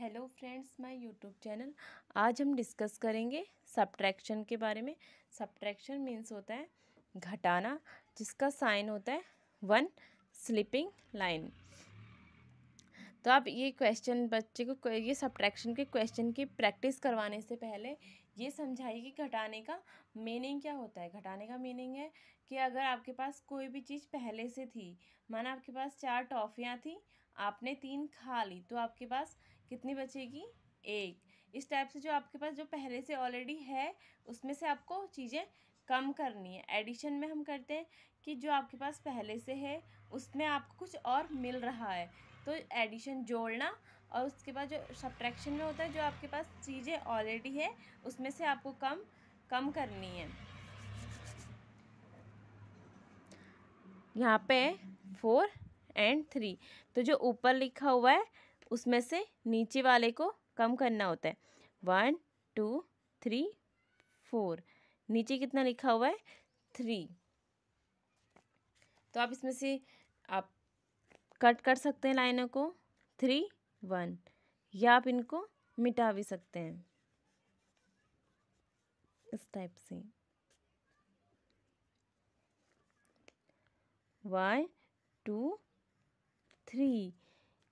Hello friends my YouTube channel आज हम discuss करेंगे सब्ट्रैक्शन के बारे में सब्ट्रैक्शन मीन्स होता है घटाना जिसका साइन होता है वन स्लिपिंग लाइन तो आप ये क्वेश्चन बच्चे को ये सब्ट्रैक्शन के क्वेश्चन की प्रैक्टिस करवाने से पहले ये समझाइए कि घटाने का मीनिंग क्या होता है घटाने का मीनिंग है कि अगर आपके पास कोई भी चीज़ पहले से थी माना आपके पास चार टॉफ़ियाँ थी आपने तीन खा ली तो आपके पास कितनी बचेगी एक इस टाइप से जो आपके पास जो पहले से ऑलरेडी है उसमें से आपको चीज़ें कम करनी है एडिशन में हम करते हैं कि जो आपके पास पहले से है उसमें आपको कुछ और मिल रहा है तो एडिशन जोड़ना और उसके बाद जो सब्ट्रैक्शन में होता है जो आपके पास चीज़ें ऑलरेडी है उसमें से आपको कम कम करनी है यहाँ पे फोर एंड थ्री तो जो ऊपर लिखा हुआ है उसमें से नीचे वाले को कम करना होता है वन टू थ्री फोर नीचे कितना लिखा हुआ है थ्री तो आप इसमें से आप कट कर सकते हैं लाइनों को थ्री वन या आप इनको मिटा भी सकते हैं इस टाइप से वन टू थ्री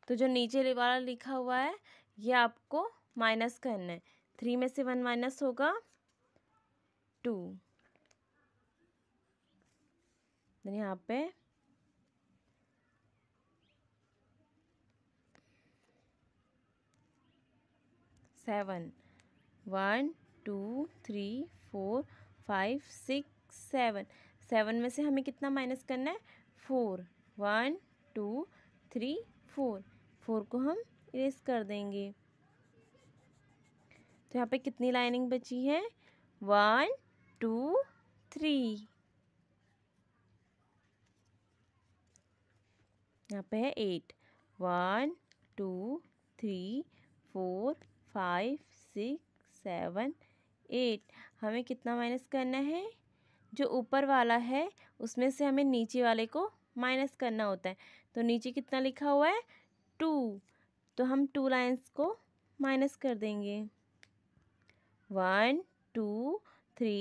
तो जो नीचे वाला लिखा हुआ है ये आपको माइनस करना है थ्री में से वन माइनस होगा टू यहाँ पे seven one two three four five six seven seven में से हमें कितना माइनस करना है four one two three four four को हम इरेज कर देंगे तो यहाँ पे कितनी लाइनिंग बची है वन टू थ्री यहाँ पे है eight one two three four five six seven eight हमें कितना माइनस करना है जो ऊपर वाला है उसमें से हमें नीचे वाले को माइनस करना होता है तो नीचे कितना लिखा हुआ है टू तो हम टू लाइन्स को माइनस कर देंगे one two three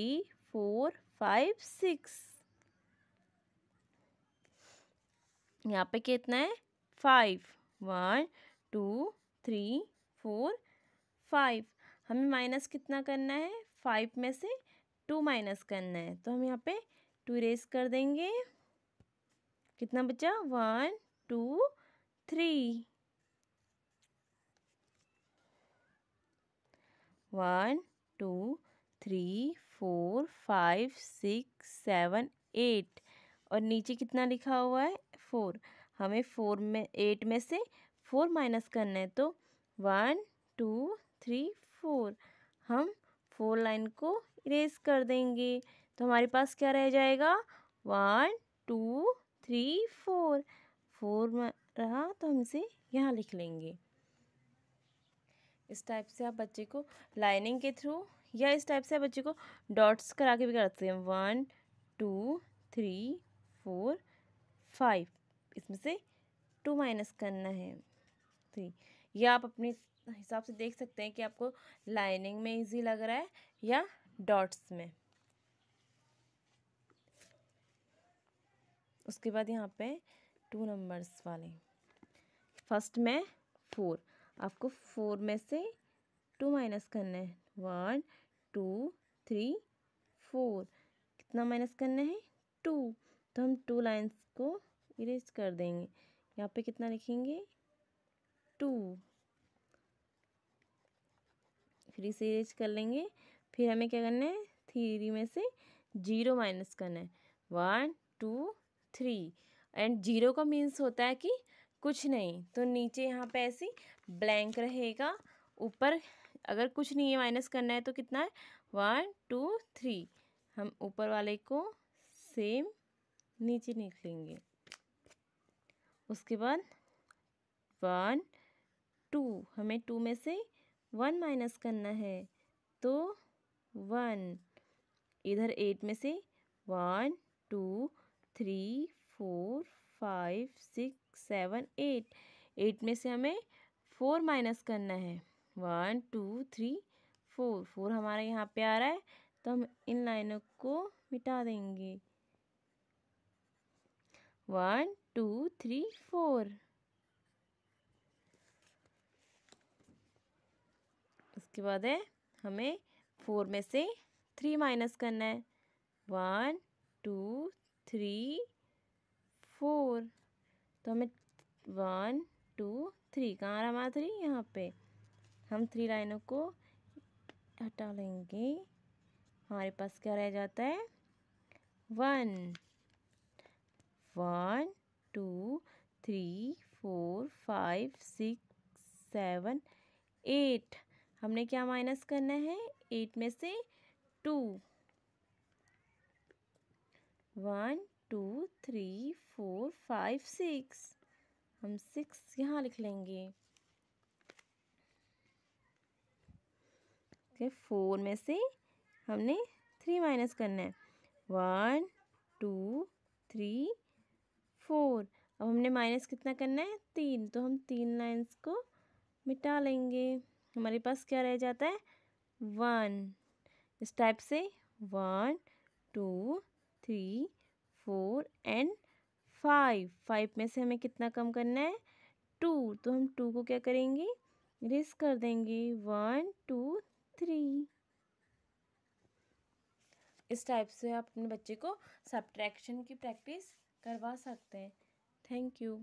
four five six यहाँ पे कितना है five one two three four five हमें माइनस कितना करना है फाइव में से टू माइनस करना है तो हम यहाँ पे टू रेस कर देंगे कितना बचा one two three. One, two, three, four, five, six, seven, eight. और नीचे कितना लिखा हुआ है फोर हमें फोर में एट में से फोर माइनस करना है तो वन टू थ्री फोर हम फोर लाइन को इरेज कर देंगे तो हमारे पास क्या रह जाएगा one two three four four रहा तो हम इसे यहाँ लिख लेंगे इस टाइप से आप बच्चे को लाइनिंग के थ्रू या इस टाइप से आप बच्चे को डॉट्स करा के भी कर सकते हैं one two three four five इसमें से टू माइनस करना है थ्री या आप अपने हिसाब से देख सकते हैं कि आपको लाइनिंग में इजी लग रहा है या डॉट्स में उसके बाद यहाँ पे टू नंबर्स वाले फर्स्ट में फोर आपको फोर में से टू माइनस करना है वन टू थ्री फोर कितना माइनस करना है टू तो हम टू लाइन्स को इरेज कर देंगे यहाँ पे कितना लिखेंगे टू थ्री से इरेज कर लेंगे फिर हमें क्या करना है थ्री में से जीरो माइनस करना है one two three and zero का मीन्स होता है कि कुछ नहीं तो नीचे यहाँ पे ऐसी ब्लैंक रहेगा ऊपर अगर कुछ नहीं है माइनस करना है तो कितना है वन टू थ्री हम ऊपर वाले को सेम नीचे निकलेंगे उसके बाद वन टू हमें टू में से वन माइनस करना है तो वन इधर एट में से one two three four five six seven eight eight में से हमें फोर माइनस करना है one two three four four हमारे यहाँ पे आ रहा है तो हम इन लाइनों को मिटा देंगे वन टू थ्री फोर उसके बाद है हमें फोर में से थ्री माइनस करना है वन टू थ्री फोर तो हमें वन टू थ्री कहाँ रहा हमारा थ्री यहाँ पे हम थ्री लाइनों को हटा लेंगे हमारे पास क्या रह जाता है one one two three four five six seven eight हमने क्या माइनस करना है एट में से two one two three four five six हम सिक्स यहाँ लिख लेंगे ओके फोर में से हमने थ्री माइनस करना है वन टू थ्री फोर अब हमने माइनस कितना करना है तीन तो हम तीन लाइंस को मिटा लेंगे हमारे पास क्या रह जाता है वन इस टाइप से one two three four and five five में से हमें कितना कम करना है टू तो हम टू को क्या करेंगे रेस कर देंगे वन टू थ्री इस टाइप से आप अपने बच्चे को सब्ट्रैक्शन की प्रैक्टिस करवा सकते हैं थैंक यू